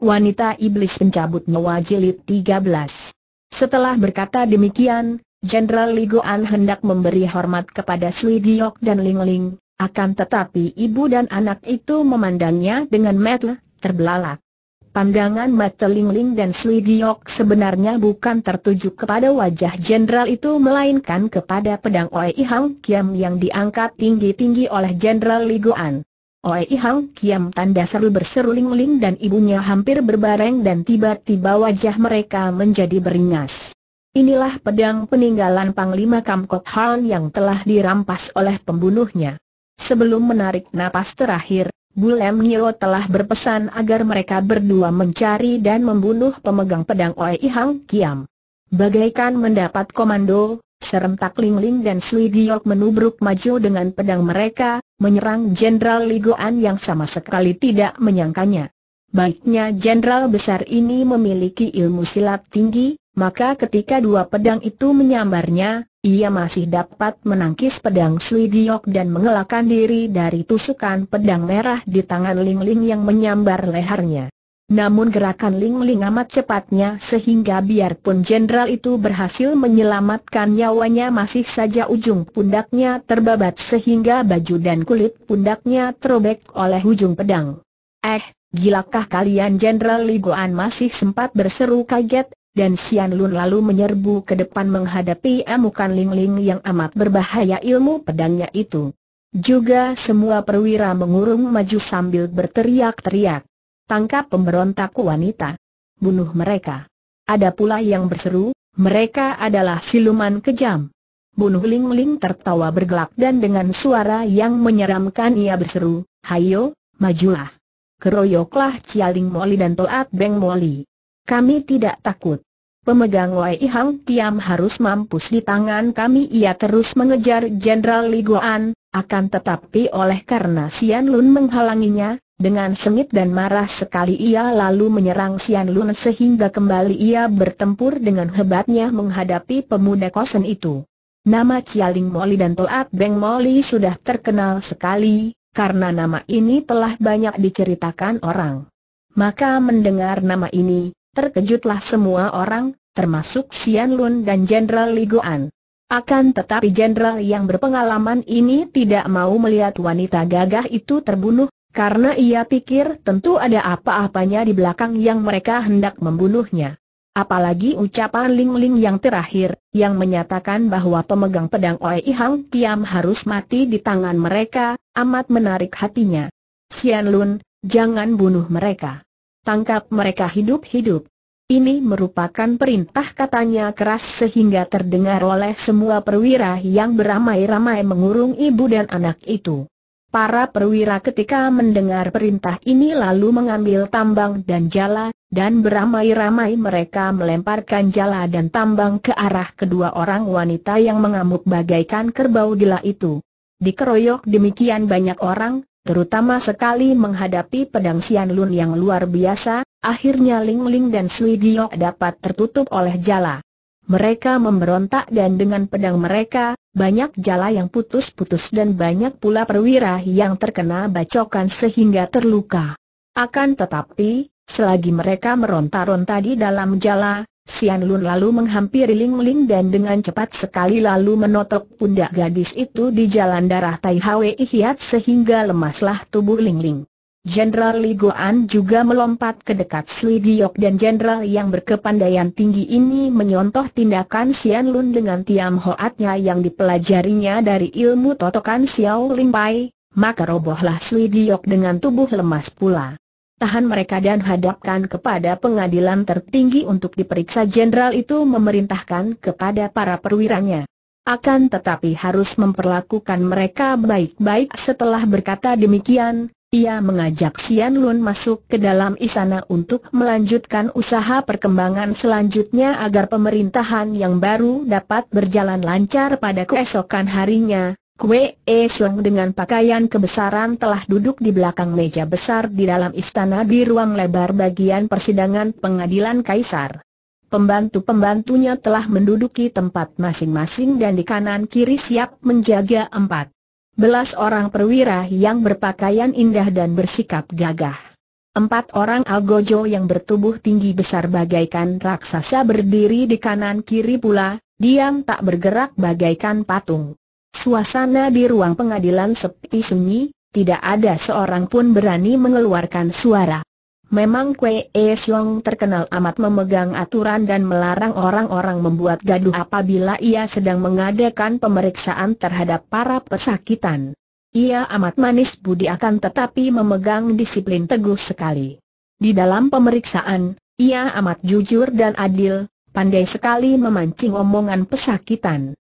Wanita Iblis Pencabut Nyawa Jilid 13 Setelah berkata demikian, Jenderal Ligoan hendak memberi hormat kepada Sui Giok dan Ling Ling, akan tetapi ibu dan anak itu memandangnya dengan mata terbelalak. Pandangan mata Ling Ling dan Sui Giok sebenarnya bukan tertuju kepada wajah jenderal itu melainkan kepada pedang Oei Hang Kiam yang diangkat tinggi-tinggi oleh Jenderal Ligoan. Oei Hao Kiam tanda seru berseru Ling Ling dan ibunya hampir berbareng dan tiba-tiba wajah mereka menjadi beringas. Inilah pedang peninggalan Panglima Kamkok Han yang telah dirampas oleh pembunuhnya. Sebelum menarik napas terakhir, Bulem Nio telah berpesan agar mereka berdua mencari dan membunuh pemegang pedang Oei Hao Kiam. Bagaikan mendapat komando, serentak Ling Ling dan Sui Giok menubruk maju dengan pedang mereka, menyerang Jenderal Ligoan yang sama sekali tidak menyangkanya. Baiknya jenderal besar ini memiliki ilmu silat tinggi, maka ketika dua pedang itu menyambarnya, ia masih dapat menangkis pedang Sui Giok dan mengelakkan diri dari tusukan pedang merah di tangan Ling Ling yang menyambar lehernya. Namun gerakan Ling Ling amat cepatnya sehingga biarpun jenderal itu berhasil menyelamatkan nyawanya masih saja ujung pundaknya terbabat sehingga baju dan kulit pundaknya terobek oleh ujung pedang. Eh, gilakah kalian jenderal Ligoan masih sempat berseru kaget, dan Sian Lun lalu menyerbu ke depan menghadapi amukan Ling Ling yang amat berbahaya ilmu pedangnya itu. Juga semua perwira mengurung maju sambil berteriak-teriak tangkap pemberontak wanita. Bunuh mereka. Ada pula yang berseru, mereka adalah siluman kejam. Bunuh Ling Ling tertawa bergelak dan dengan suara yang menyeramkan ia berseru, Hayo, majulah. Keroyoklah Cialing Moli dan Toat Beng Moli. Kami tidak takut. Pemegang Wai Hang Tiam harus mampus di tangan kami ia terus mengejar Jenderal Liguan. akan tetapi oleh karena Sian Lun menghalanginya, dengan sengit dan marah sekali ia lalu menyerang Sian Lun sehingga kembali ia bertempur dengan hebatnya menghadapi pemuda kosen itu. Nama Cialing Moli dan Toat Beng Moli sudah terkenal sekali, karena nama ini telah banyak diceritakan orang. Maka mendengar nama ini, terkejutlah semua orang, termasuk Sian Lun dan Jenderal Ligoan. Akan tetapi jenderal yang berpengalaman ini tidak mau melihat wanita gagah itu terbunuh, karena ia pikir tentu ada apa-apanya di belakang yang mereka hendak membunuhnya. Apalagi ucapan Ling Ling yang terakhir, yang menyatakan bahwa pemegang pedang I Hang Tiam harus mati di tangan mereka, amat menarik hatinya. Sian Lun, jangan bunuh mereka. Tangkap mereka hidup-hidup. Ini merupakan perintah katanya keras sehingga terdengar oleh semua perwira yang beramai-ramai mengurung ibu dan anak itu. Para perwira ketika mendengar perintah ini lalu mengambil tambang dan jala, dan beramai-ramai mereka melemparkan jala dan tambang ke arah kedua orang wanita yang mengamuk bagaikan kerbau gila itu. Dikeroyok demikian banyak orang, terutama sekali menghadapi pedang Sian Lun yang luar biasa, akhirnya Ling Ling dan Sui Giok dapat tertutup oleh jala mereka memberontak dan dengan pedang mereka, banyak jala yang putus-putus dan banyak pula perwira yang terkena bacokan sehingga terluka. Akan tetapi, selagi mereka meronta-ronta di dalam jala, Sian Lun lalu menghampiri Ling Ling dan dengan cepat sekali lalu menotok pundak gadis itu di jalan darah Tai Hwee Hiat sehingga lemaslah tubuh Ling Ling. Jenderal Liguan juga melompat ke dekat Slidiok dan jenderal yang berkepandaian tinggi ini menyontoh tindakan Sian Lun dengan tiam hoatnya yang dipelajarinya dari ilmu totokan Xiao Ling Pai, maka robohlah Slidiok dengan tubuh lemas pula. Tahan mereka dan hadapkan kepada pengadilan tertinggi untuk diperiksa jenderal itu memerintahkan kepada para perwiranya. Akan tetapi harus memperlakukan mereka baik-baik setelah berkata demikian, ia mengajak Sian Lun masuk ke dalam istana untuk melanjutkan usaha perkembangan selanjutnya agar pemerintahan yang baru dapat berjalan lancar pada keesokan harinya. Kue E Sung dengan pakaian kebesaran telah duduk di belakang meja besar di dalam istana di ruang lebar bagian persidangan pengadilan kaisar. Pembantu-pembantunya telah menduduki tempat masing-masing dan di kanan kiri siap menjaga empat belas orang perwira yang berpakaian indah dan bersikap gagah. Empat orang algojo yang bertubuh tinggi besar bagaikan raksasa berdiri di kanan kiri pula, diam tak bergerak bagaikan patung. Suasana di ruang pengadilan sepi sunyi, tidak ada seorang pun berani mengeluarkan suara. Memang Kwe E Siong terkenal amat memegang aturan dan melarang orang-orang membuat gaduh apabila ia sedang mengadakan pemeriksaan terhadap para pesakitan. Ia amat manis budi akan tetapi memegang disiplin teguh sekali. Di dalam pemeriksaan, ia amat jujur dan adil, pandai sekali memancing omongan pesakitan.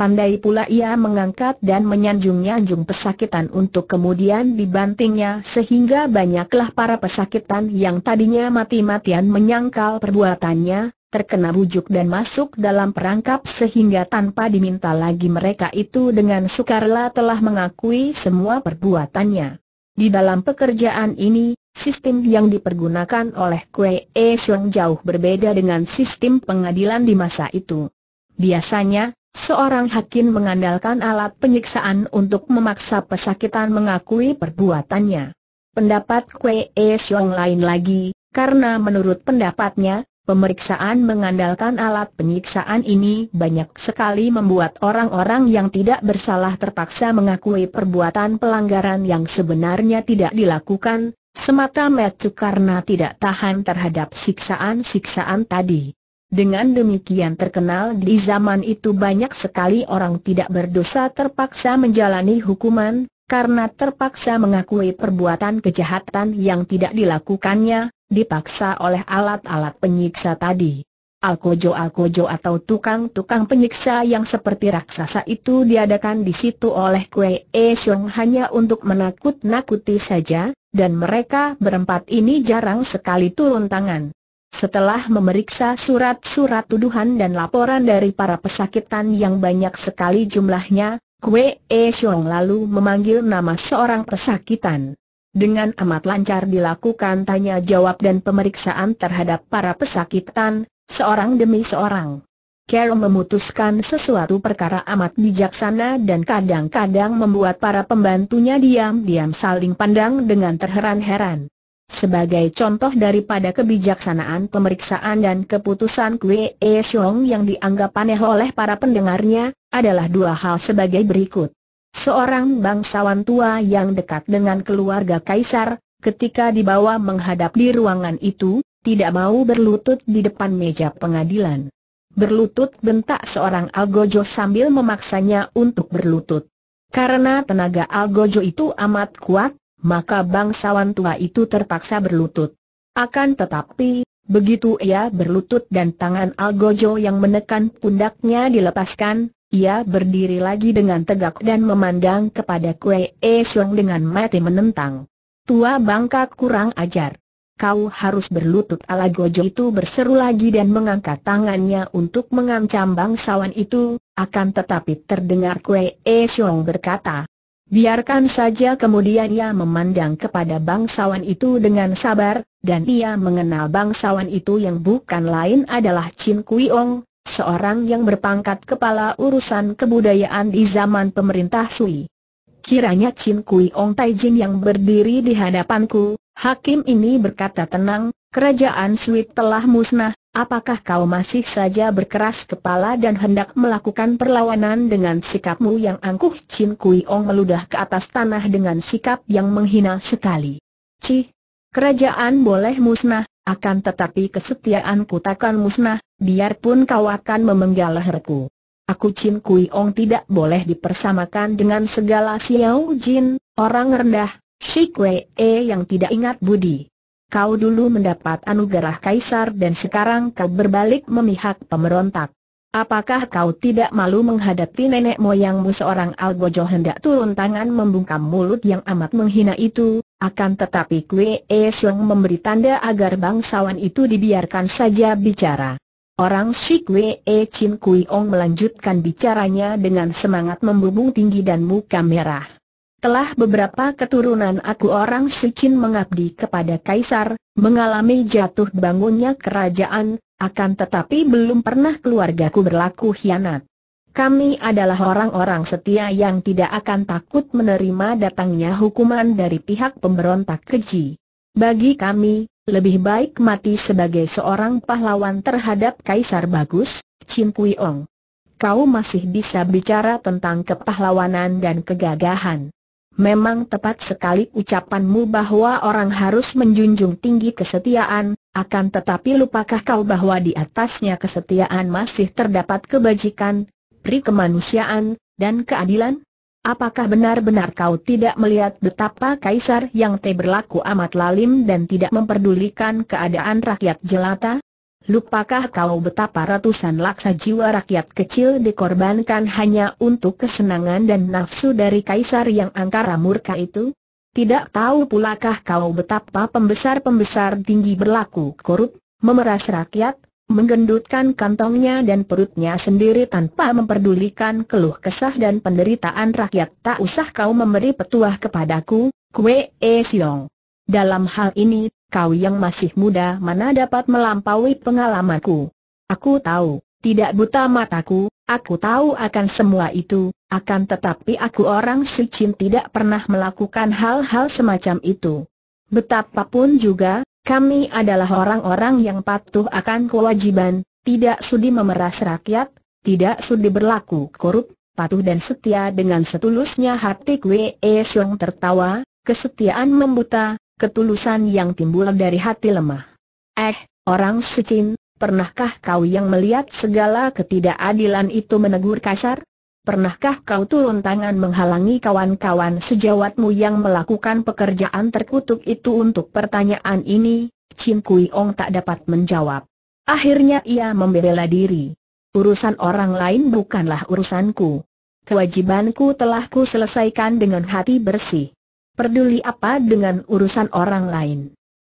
Pandai pula ia mengangkat dan menyanjung-nyanjung pesakitan untuk kemudian dibantingnya sehingga banyaklah para pesakitan yang tadinya mati-matian menyangkal perbuatannya, terkena bujuk dan masuk dalam perangkap sehingga tanpa diminta lagi mereka itu dengan sukarela telah mengakui semua perbuatannya. Di dalam pekerjaan ini, sistem yang dipergunakan oleh Kue E Siong jauh berbeda dengan sistem pengadilan di masa itu. Biasanya, Seorang hakim mengandalkan alat penyiksaan untuk memaksa pesakitan mengakui perbuatannya. Pendapat Kwe yang e lain lagi, karena menurut pendapatnya, Pemeriksaan mengandalkan alat penyiksaan ini banyak sekali membuat orang-orang yang tidak bersalah terpaksa mengakui perbuatan pelanggaran yang sebenarnya tidak dilakukan, semata-mata karena tidak tahan terhadap siksaan-siksaan tadi. Dengan demikian terkenal di zaman itu banyak sekali orang tidak berdosa terpaksa menjalani hukuman, karena terpaksa mengakui perbuatan kejahatan yang tidak dilakukannya, dipaksa oleh alat-alat penyiksa tadi. Alkojo-alkojo atau tukang-tukang penyiksa yang seperti raksasa itu diadakan di situ oleh Kue E Xiong hanya untuk menakut-nakuti saja, dan mereka berempat ini jarang sekali turun tangan. Setelah memeriksa surat-surat tuduhan dan laporan dari para pesakitan yang banyak sekali jumlahnya, Kwe E Xiong lalu memanggil nama seorang pesakitan. Dengan amat lancar dilakukan tanya jawab dan pemeriksaan terhadap para pesakitan, seorang demi seorang. Carol memutuskan sesuatu perkara amat bijaksana dan kadang-kadang membuat para pembantunya diam-diam saling pandang dengan terheran-heran. Sebagai contoh daripada kebijaksanaan pemeriksaan dan keputusan Kwe E yang dianggap aneh oleh para pendengarnya, adalah dua hal sebagai berikut. Seorang bangsawan tua yang dekat dengan keluarga Kaisar, ketika dibawa menghadap di ruangan itu, tidak mau berlutut di depan meja pengadilan. Berlutut bentak seorang Algojo sambil memaksanya untuk berlutut. Karena tenaga Algojo itu amat kuat, maka bangsawan tua itu terpaksa berlutut. Akan tetapi, begitu ia berlutut dan tangan Algojo yang menekan pundaknya dilepaskan, ia berdiri lagi dengan tegak dan memandang kepada Kue E Suang dengan mati menentang. Tua bangka kurang ajar. Kau harus berlutut ala Gojo itu berseru lagi dan mengangkat tangannya untuk mengancam bangsawan itu, akan tetapi terdengar Kue E Siong berkata, Biarkan saja kemudian ia memandang kepada bangsawan itu dengan sabar, dan ia mengenal bangsawan itu yang bukan lain adalah Chin Kui Ong, seorang yang berpangkat kepala urusan kebudayaan di zaman pemerintah Sui. Kiranya Chin Kui Ong Tai Jin yang berdiri di hadapanku, hakim ini berkata tenang, kerajaan Sui telah musnah, Apakah kau masih saja berkeras kepala dan hendak melakukan perlawanan dengan sikapmu yang angkuh? Chin Kui Ong meludah ke atas tanah dengan sikap yang menghina sekali. Cih, kerajaan boleh musnah, akan tetapi kesetiaanku takkan musnah, biarpun kau akan memenggal leherku. Aku Chin Kui Ong tidak boleh dipersamakan dengan segala Xiao Jin, orang rendah, Shi Kwe E yang tidak ingat budi kau dulu mendapat anugerah kaisar dan sekarang kau berbalik memihak pemberontak. Apakah kau tidak malu menghadapi nenek moyangmu seorang algojo hendak turun tangan membungkam mulut yang amat menghina itu, akan tetapi Kwe E Siong memberi tanda agar bangsawan itu dibiarkan saja bicara. Orang si Kwe E Chin Kui Ong melanjutkan bicaranya dengan semangat membumbung tinggi dan muka merah. Telah beberapa keturunan aku orang suci mengabdi kepada Kaisar, mengalami jatuh bangunnya kerajaan, akan tetapi belum pernah keluargaku berlaku hianat. Kami adalah orang-orang setia yang tidak akan takut menerima datangnya hukuman dari pihak pemberontak keji. Bagi kami, lebih baik mati sebagai seorang pahlawan terhadap Kaisar Bagus, Chin Kui Ong. Kau masih bisa bicara tentang kepahlawanan dan kegagahan. Memang tepat sekali ucapanmu bahwa orang harus menjunjung tinggi kesetiaan, akan tetapi lupakah kau bahwa di atasnya kesetiaan masih terdapat kebajikan, pri kemanusiaan, dan keadilan? Apakah benar-benar kau tidak melihat betapa kaisar yang te berlaku amat lalim dan tidak memperdulikan keadaan rakyat jelata? Lupakah kau betapa ratusan laksa jiwa rakyat kecil dikorbankan hanya untuk kesenangan dan nafsu dari kaisar yang angkara murka itu? Tidak tahu pulakah kau betapa pembesar-pembesar tinggi berlaku korup, memeras rakyat, menggendutkan kantongnya dan perutnya sendiri tanpa memperdulikan keluh kesah dan penderitaan rakyat tak usah kau memberi petuah kepadaku, Kue E Siong. Dalam hal ini, kau yang masih muda mana dapat melampaui pengalamanku. Aku tahu, tidak buta mataku, aku tahu akan semua itu, akan tetapi aku orang suci tidak pernah melakukan hal-hal semacam itu. Betapapun juga, kami adalah orang-orang yang patuh akan kewajiban, tidak sudi memeras rakyat, tidak sudi berlaku korup, patuh dan setia dengan setulusnya hati Kwe Sung tertawa, kesetiaan membuta, ketulusan yang timbul dari hati lemah. Eh, orang secin, pernahkah kau yang melihat segala ketidakadilan itu menegur kasar? Pernahkah kau turun tangan menghalangi kawan-kawan sejawatmu yang melakukan pekerjaan terkutuk itu untuk pertanyaan ini? Chin Kui Ong tak dapat menjawab. Akhirnya ia membela diri. Urusan orang lain bukanlah urusanku. Kewajibanku telah ku selesaikan dengan hati bersih. Peduli apa dengan urusan orang lain?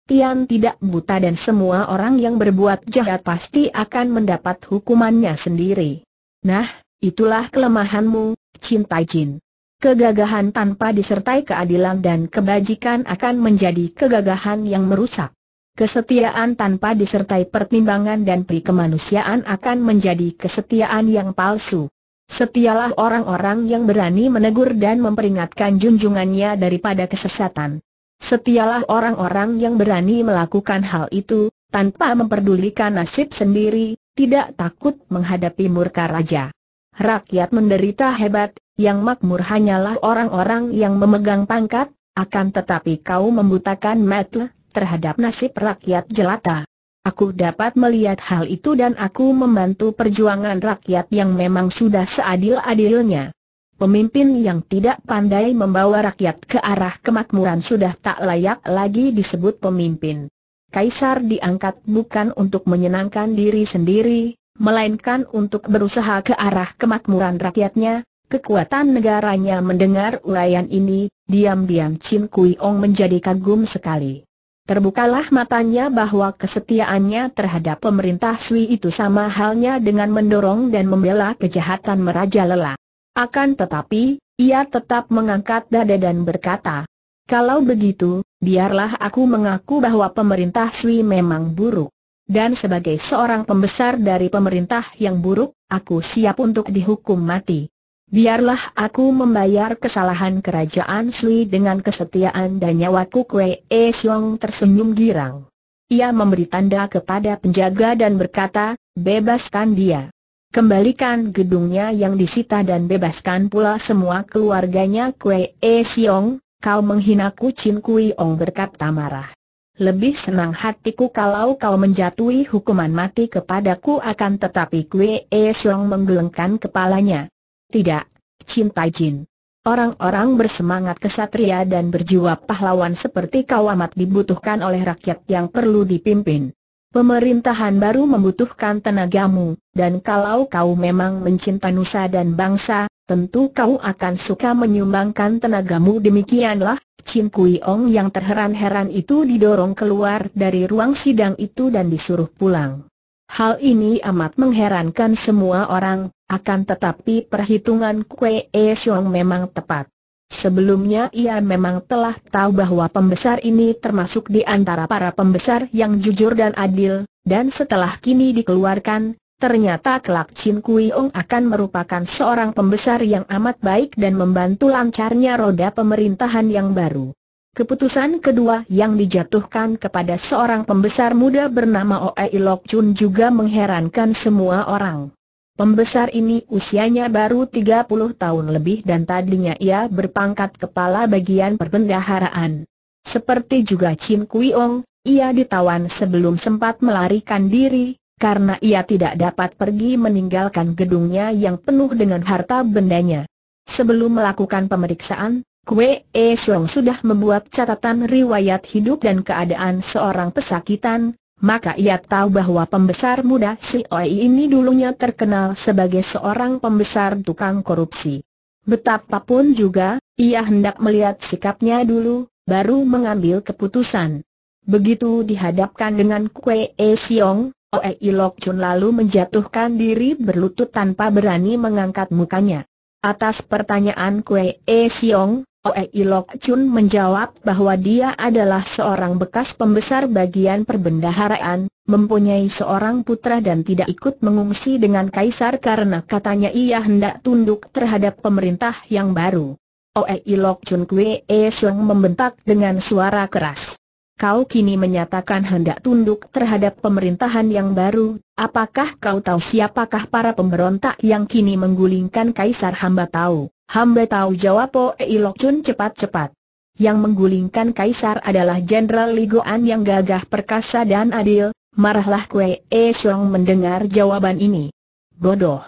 Tian tidak buta dan semua orang yang berbuat jahat pasti akan mendapat hukumannya sendiri. Nah, itulah kelemahanmu, cinta Jin. Kegagahan tanpa disertai keadilan dan kebajikan akan menjadi kegagahan yang merusak. Kesetiaan tanpa disertai pertimbangan dan prikemanusiaan akan menjadi kesetiaan yang palsu. Setialah orang-orang yang berani menegur dan memperingatkan junjungannya daripada kesesatan. Setialah orang-orang yang berani melakukan hal itu, tanpa memperdulikan nasib sendiri, tidak takut menghadapi murka raja. Rakyat menderita hebat, yang makmur hanyalah orang-orang yang memegang pangkat, akan tetapi kau membutakan mata terhadap nasib rakyat jelata. Aku dapat melihat hal itu dan aku membantu perjuangan rakyat yang memang sudah seadil-adilnya. Pemimpin yang tidak pandai membawa rakyat ke arah kemakmuran sudah tak layak lagi disebut pemimpin. Kaisar diangkat bukan untuk menyenangkan diri sendiri, melainkan untuk berusaha ke arah kemakmuran rakyatnya. Kekuatan negaranya mendengar uraian ini, diam-diam Chin Kui Ong menjadi kagum sekali. Terbukalah matanya bahwa kesetiaannya terhadap pemerintah Sui itu sama halnya dengan mendorong dan membela kejahatan merajalela. Akan tetapi, ia tetap mengangkat dada dan berkata, kalau begitu, biarlah aku mengaku bahwa pemerintah Sui memang buruk. Dan sebagai seorang pembesar dari pemerintah yang buruk, aku siap untuk dihukum mati. Biarlah aku membayar kesalahan kerajaan Sui dengan kesetiaan dan nyawaku Kwe E Siong tersenyum girang. Ia memberi tanda kepada penjaga dan berkata, bebaskan dia. Kembalikan gedungnya yang disita dan bebaskan pula semua keluarganya Kwe E Siong, kau menghinaku Chin Kui Ong berkata marah. Lebih senang hatiku kalau kau menjatuhi hukuman mati kepadaku akan tetapi Kwe E Siong menggelengkan kepalanya. Tidak, cinta jin. Orang-orang bersemangat kesatria dan berjiwa pahlawan seperti kau amat dibutuhkan oleh rakyat yang perlu dipimpin. Pemerintahan baru membutuhkan tenagamu, dan kalau kau memang mencintai nusa dan bangsa, tentu kau akan suka menyumbangkan tenagamu demikianlah, Chin Kui Ong yang terheran-heran itu didorong keluar dari ruang sidang itu dan disuruh pulang. Hal ini amat mengherankan semua orang, akan tetapi perhitungan Kue Siong e memang tepat. Sebelumnya ia memang telah tahu bahwa pembesar ini termasuk di antara para pembesar yang jujur dan adil, dan setelah kini dikeluarkan, ternyata kelak Chin Kui Ong akan merupakan seorang pembesar yang amat baik dan membantu lancarnya roda pemerintahan yang baru. Keputusan kedua yang dijatuhkan kepada seorang pembesar muda bernama Oe Ilok Chun juga mengherankan semua orang. Pembesar ini usianya baru 30 tahun lebih dan tadinya ia berpangkat kepala bagian perbendaharaan. Seperti juga Chin Kui Ong, ia ditawan sebelum sempat melarikan diri, karena ia tidak dapat pergi meninggalkan gedungnya yang penuh dengan harta bendanya. Sebelum melakukan pemeriksaan, Kue E Siong sudah membuat catatan riwayat hidup dan keadaan seorang pesakitan, maka ia tahu bahwa pembesar muda si Oi ini dulunya terkenal sebagai seorang pembesar tukang korupsi. Betapapun juga, ia hendak melihat sikapnya dulu, baru mengambil keputusan. Begitu dihadapkan dengan Kue E Siong, Oei Lok Chun lalu menjatuhkan diri berlutut tanpa berani mengangkat mukanya. Atas pertanyaan Kue E Siong, Oei Lok Chun menjawab bahwa dia adalah seorang bekas pembesar bagian perbendaharaan, mempunyai seorang putra dan tidak ikut mengungsi dengan kaisar karena katanya ia hendak tunduk terhadap pemerintah yang baru. Oei Lok Chun Kwe E Sung membentak dengan suara keras. Kau kini menyatakan hendak tunduk terhadap pemerintahan yang baru, apakah kau tahu siapakah para pemberontak yang kini menggulingkan kaisar hamba tahu? Hamba tahu jawab Po oh, Chun cepat-cepat. Yang menggulingkan kaisar adalah Jenderal Ligoan yang gagah perkasa dan adil, marahlah Kue E Song mendengar jawaban ini. Bodoh.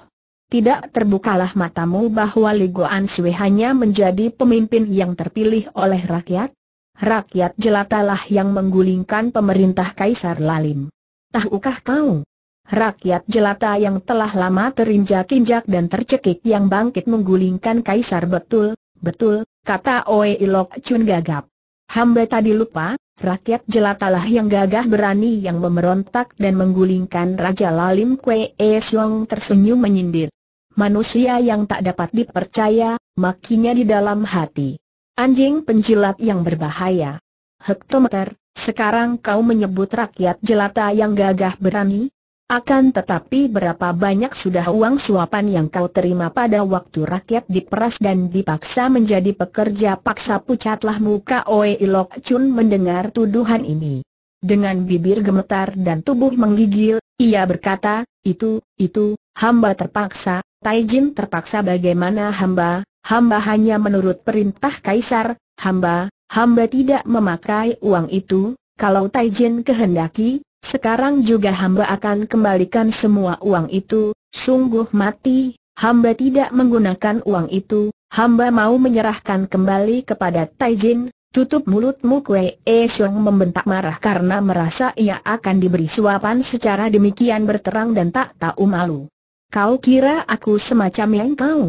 Tidak terbukalah matamu bahwa Ligoan Sui hanya menjadi pemimpin yang terpilih oleh rakyat? Rakyat jelatalah yang menggulingkan pemerintah Kaisar Lalim. Tahukah kau? Rakyat jelata yang telah lama terinjak-injak dan tercekik yang bangkit menggulingkan kaisar betul, betul, kata Oe Ilok Chun gagap. Hamba tadi lupa, rakyat jelatalah yang gagah berani yang memberontak dan menggulingkan Raja Lalim Kwe E Siong tersenyum menyindir. Manusia yang tak dapat dipercaya, makinya di dalam hati. Anjing penjilat yang berbahaya. Hektometer, sekarang kau menyebut rakyat jelata yang gagah berani, akan tetapi berapa banyak sudah uang suapan yang kau terima pada waktu rakyat diperas dan dipaksa menjadi pekerja paksa pucatlah muka Oe Ilok Chun mendengar tuduhan ini. Dengan bibir gemetar dan tubuh menggigil, ia berkata, itu, itu, hamba terpaksa, Taijin terpaksa bagaimana hamba, hamba hanya menurut perintah kaisar, hamba, hamba tidak memakai uang itu, kalau Taijin kehendaki, sekarang juga hamba akan kembalikan semua uang itu, sungguh mati, hamba tidak menggunakan uang itu, hamba mau menyerahkan kembali kepada Taijin, Tutup mulutmu Kue E Xiong membentak marah karena merasa ia akan diberi suapan secara demikian berterang dan tak tahu malu. Kau kira aku semacam yang kau?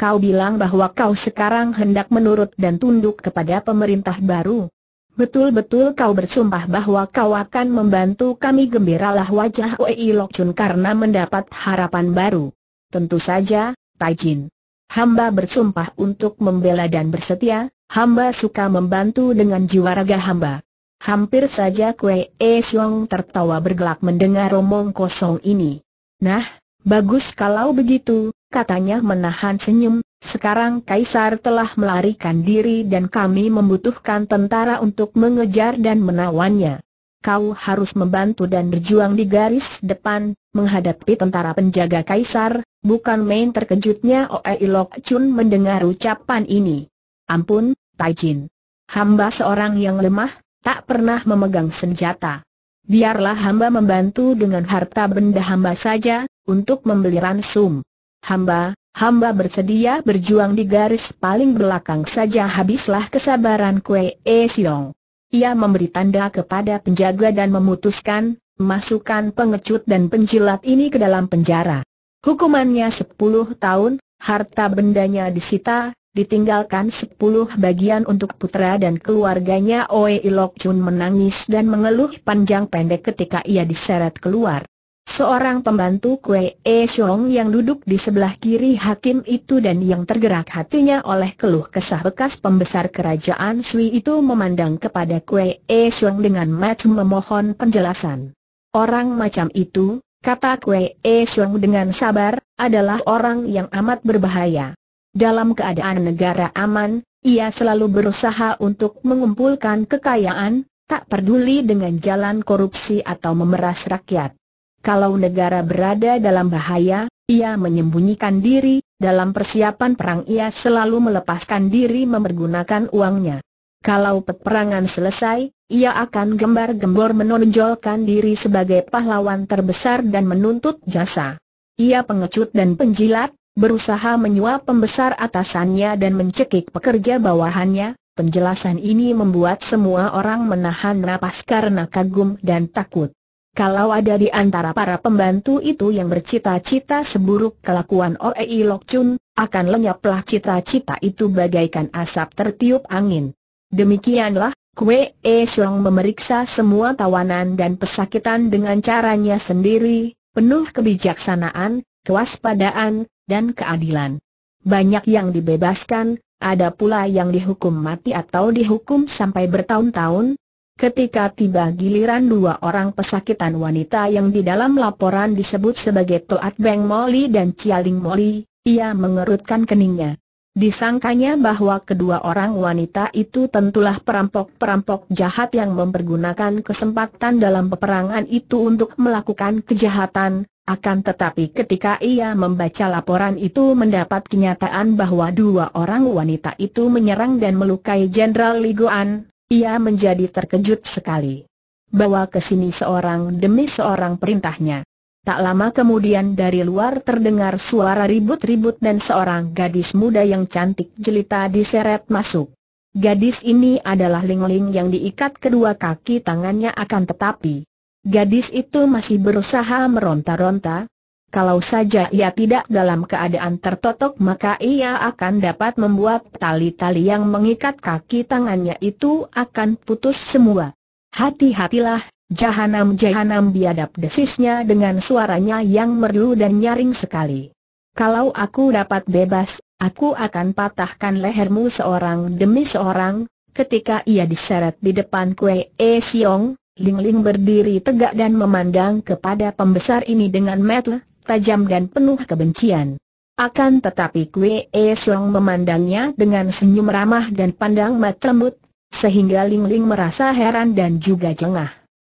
Kau bilang bahwa kau sekarang hendak menurut dan tunduk kepada pemerintah baru. Betul-betul kau bersumpah bahwa kau akan membantu kami gembiralah wajah Wei Lok Chun karena mendapat harapan baru. Tentu saja, Taijin. Hamba bersumpah untuk membela dan bersetia, hamba suka membantu dengan jiwa raga hamba. Hampir saja Kue E Siong tertawa bergelak mendengar omong kosong ini. Nah, bagus kalau begitu, katanya menahan senyum, sekarang Kaisar telah melarikan diri dan kami membutuhkan tentara untuk mengejar dan menawannya. Kau harus membantu dan berjuang di garis depan, menghadapi tentara penjaga Kaisar, bukan main terkejutnya Oe Ilok Chun mendengar ucapan ini. Ampun, Taijin. Hamba seorang yang lemah, tak pernah memegang senjata. Biarlah hamba membantu dengan harta benda hamba saja, untuk membeli ransum. Hamba, Hamba bersedia berjuang di garis paling belakang saja habislah kesabaran Kue E Siong. Ia memberi tanda kepada penjaga dan memutuskan, masukkan pengecut dan penjilat ini ke dalam penjara. Hukumannya 10 tahun, harta bendanya disita, ditinggalkan 10 bagian untuk putra dan keluarganya Oe Ilok Chun menangis dan mengeluh panjang pendek ketika ia diseret keluar. Seorang pembantu Kue E Xiong yang duduk di sebelah kiri hakim itu dan yang tergerak hatinya oleh keluh kesah bekas pembesar kerajaan Sui itu memandang kepada Kue E Xiong dengan mata memohon penjelasan. Orang macam itu, kata Kue E Xiong dengan sabar, adalah orang yang amat berbahaya. Dalam keadaan negara aman, ia selalu berusaha untuk mengumpulkan kekayaan, tak peduli dengan jalan korupsi atau memeras rakyat. Kalau negara berada dalam bahaya, ia menyembunyikan diri, dalam persiapan perang ia selalu melepaskan diri memergunakan uangnya. Kalau peperangan selesai, ia akan gembar-gembor menonjolkan diri sebagai pahlawan terbesar dan menuntut jasa. Ia pengecut dan penjilat, berusaha menyuap pembesar atasannya dan mencekik pekerja bawahannya. Penjelasan ini membuat semua orang menahan napas karena kagum dan takut. Kalau ada di antara para pembantu itu yang bercita-cita seburuk kelakuan Oei Lok Chun, akan lenyaplah cita-cita itu bagaikan asap tertiup angin. Demikianlah, Kue E Siong memeriksa semua tawanan dan pesakitan dengan caranya sendiri, penuh kebijaksanaan, kewaspadaan, dan keadilan. Banyak yang dibebaskan, ada pula yang dihukum mati atau dihukum sampai bertahun-tahun, Ketika tiba giliran dua orang pesakitan wanita yang di dalam laporan disebut sebagai Toat Beng Moli dan Cialing Moli, ia mengerutkan keningnya. Disangkanya bahwa kedua orang wanita itu tentulah perampok-perampok jahat yang mempergunakan kesempatan dalam peperangan itu untuk melakukan kejahatan, akan tetapi ketika ia membaca laporan itu mendapat kenyataan bahwa dua orang wanita itu menyerang dan melukai Jenderal Ligoan. Ia menjadi terkejut sekali. Bawa ke sini seorang demi seorang perintahnya. Tak lama kemudian dari luar terdengar suara ribut-ribut dan seorang gadis muda yang cantik jelita diseret masuk. Gadis ini adalah Lingling -ling yang diikat kedua kaki tangannya akan tetapi. Gadis itu masih berusaha meronta-ronta, kalau saja ia tidak dalam keadaan tertotok maka ia akan dapat membuat tali-tali yang mengikat kaki tangannya itu akan putus semua. Hati-hatilah, jahanam-jahanam biadab desisnya dengan suaranya yang merdu dan nyaring sekali. Kalau aku dapat bebas, aku akan patahkan lehermu seorang demi seorang, ketika ia diseret di depan kue E Siong, Ling Ling berdiri tegak dan memandang kepada pembesar ini dengan mata tajam dan penuh kebencian. Akan tetapi Kwe E Siong memandangnya dengan senyum ramah dan pandang mata lembut, sehingga Ling Ling merasa heran dan juga jengah.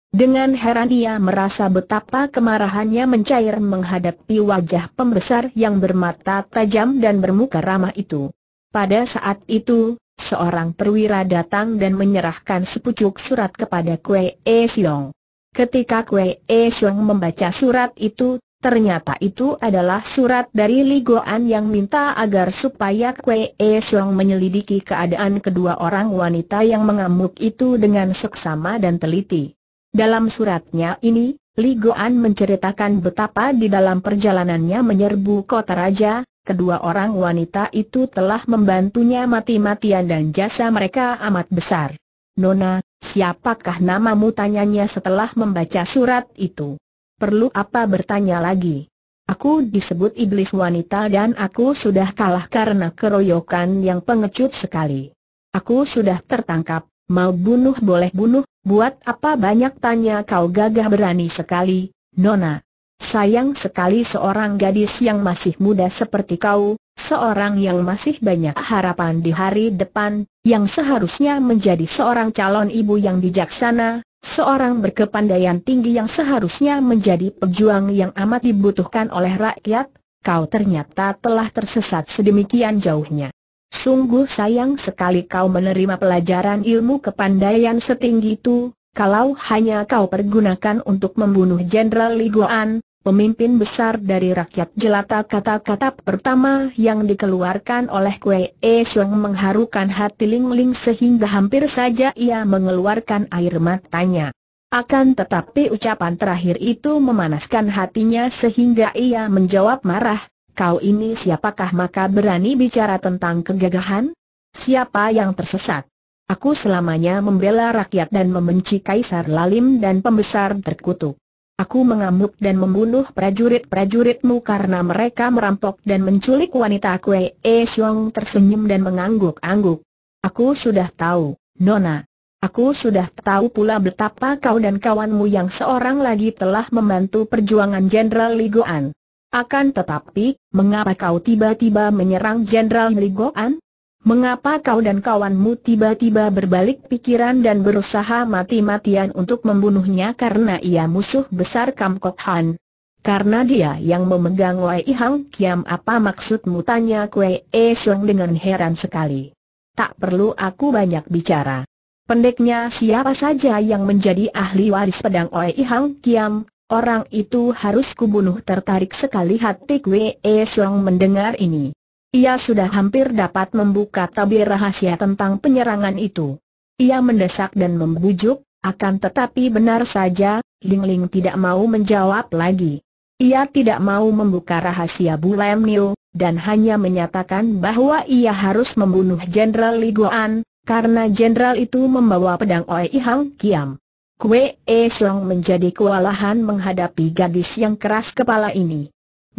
Dengan heran ia merasa betapa kemarahannya mencair menghadapi wajah pembesar yang bermata tajam dan bermuka ramah itu. Pada saat itu, seorang perwira datang dan menyerahkan sepucuk surat kepada Kwe E Siong. Ketika Kwe E Siong membaca surat itu, Ternyata itu adalah surat dari Ligoan yang minta agar supaya Kwee E Siong menyelidiki keadaan kedua orang wanita yang mengamuk itu dengan seksama dan teliti. Dalam suratnya ini, Ligoan menceritakan betapa di dalam perjalanannya menyerbu kota raja, kedua orang wanita itu telah membantunya mati-matian dan jasa mereka amat besar. Nona, siapakah namamu tanyanya setelah membaca surat itu? perlu apa bertanya lagi? Aku disebut iblis wanita dan aku sudah kalah karena keroyokan yang pengecut sekali. Aku sudah tertangkap, mau bunuh boleh bunuh, buat apa banyak tanya kau gagah berani sekali, Nona. Sayang sekali seorang gadis yang masih muda seperti kau, seorang yang masih banyak harapan di hari depan, yang seharusnya menjadi seorang calon ibu yang bijaksana, Seorang berkepandaian tinggi yang seharusnya menjadi pejuang yang amat dibutuhkan oleh rakyat, kau ternyata telah tersesat sedemikian jauhnya. Sungguh sayang sekali kau menerima pelajaran ilmu kepandaian setinggi itu, kalau hanya kau pergunakan untuk membunuh Jenderal Liguan, pemimpin besar dari rakyat jelata kata-kata pertama yang dikeluarkan oleh Kue E Sung mengharukan hati Ling Ling sehingga hampir saja ia mengeluarkan air matanya. Akan tetapi ucapan terakhir itu memanaskan hatinya sehingga ia menjawab marah, kau ini siapakah maka berani bicara tentang kegagahan? Siapa yang tersesat? Aku selamanya membela rakyat dan membenci Kaisar Lalim dan pembesar terkutuk. Aku mengamuk dan membunuh prajurit-prajuritmu karena mereka merampok dan menculik wanita aku. E Xiong tersenyum dan mengangguk-angguk. Aku sudah tahu, Nona. Aku sudah tahu pula betapa kau dan kawanmu yang seorang lagi telah membantu perjuangan Jenderal Ligoan. Akan tetapi, mengapa kau tiba-tiba menyerang Jenderal Ligoan? Mengapa kau dan kawanmu tiba-tiba berbalik pikiran dan berusaha mati-matian untuk membunuhnya karena ia musuh besar Kam Kok Han? Karena dia yang memegang Wei Hang Kiam apa maksudmu tanya Kue E Sung dengan heran sekali. Tak perlu aku banyak bicara. Pendeknya siapa saja yang menjadi ahli waris pedang Wei Hang Kiam, orang itu harus kubunuh tertarik sekali hati Kue E Sung mendengar ini. Ia sudah hampir dapat membuka tabir rahasia tentang penyerangan itu. Ia mendesak dan membujuk, akan tetapi benar saja, Ling Ling tidak mau menjawab lagi. Ia tidak mau membuka rahasia Lam Niu, dan hanya menyatakan bahwa ia harus membunuh Jenderal Li Liguan, karena jenderal itu membawa pedang Oi Hang Kiam. Kue E Song menjadi kewalahan menghadapi gadis yang keras kepala ini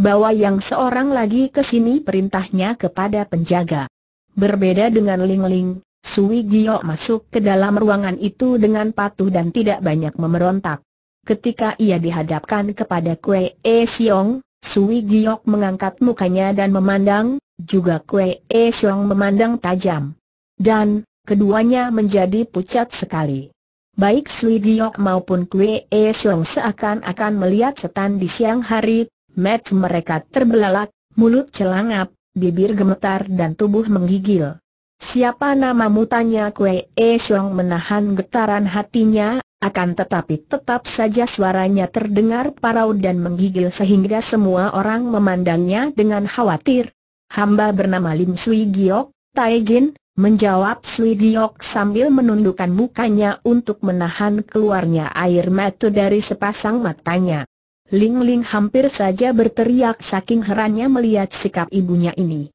bawa yang seorang lagi ke sini perintahnya kepada penjaga. Berbeda dengan Ling Ling, Sui Gio masuk ke dalam ruangan itu dengan patuh dan tidak banyak memerontak. Ketika ia dihadapkan kepada Kue E Siong, Sui Giok mengangkat mukanya dan memandang, juga Kue E Siong memandang tajam. Dan, keduanya menjadi pucat sekali. Baik Sui Giok maupun Kue E Siong seakan-akan melihat setan di siang hari, Mat mereka terbelalak, mulut celangap, bibir gemetar dan tubuh menggigil. Siapa nama mutanya? Kue E Xiong menahan getaran hatinya, akan tetapi tetap saja suaranya terdengar parau dan menggigil sehingga semua orang memandangnya dengan khawatir. Hamba bernama Lim Sui Giok, Tai Jin, menjawab Sui Giok sambil menundukkan mukanya untuk menahan keluarnya air mata dari sepasang matanya. Ling Ling hampir saja berteriak saking herannya melihat sikap ibunya ini.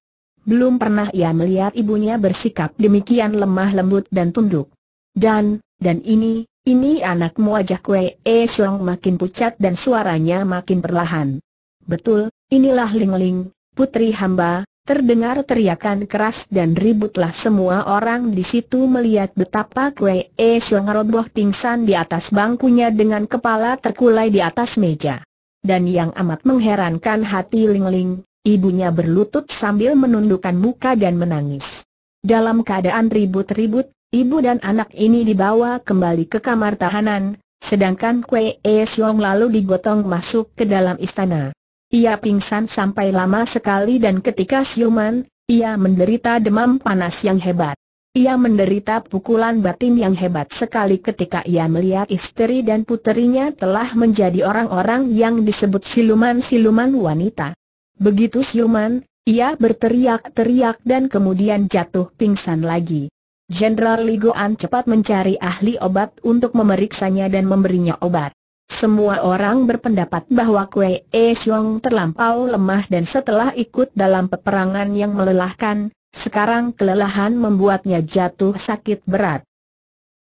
Belum pernah ia melihat ibunya bersikap demikian lemah lembut dan tunduk. Dan, dan ini, ini anakmu wajah Kue E Siong makin pucat dan suaranya makin perlahan. Betul, inilah Ling Ling, putri hamba, Terdengar teriakan keras dan ributlah semua orang di situ melihat betapa Kue E Siong roboh pingsan di atas bangkunya dengan kepala terkulai di atas meja. Dan yang amat mengherankan hati Ling Ling, ibunya berlutut sambil menundukkan muka dan menangis. Dalam keadaan ribut-ribut, ibu dan anak ini dibawa kembali ke kamar tahanan, sedangkan Kue E Siong lalu digotong masuk ke dalam istana. Ia pingsan sampai lama sekali dan ketika siuman, ia menderita demam panas yang hebat. Ia menderita pukulan batin yang hebat sekali ketika ia melihat istri dan puterinya telah menjadi orang-orang yang disebut siluman-siluman wanita. Begitu siuman, ia berteriak-teriak dan kemudian jatuh pingsan lagi. Jenderal Ligoan cepat mencari ahli obat untuk memeriksanya dan memberinya obat. Semua orang berpendapat bahwa Kwe E Xiong terlampau lemah dan setelah ikut dalam peperangan yang melelahkan, sekarang kelelahan membuatnya jatuh sakit berat.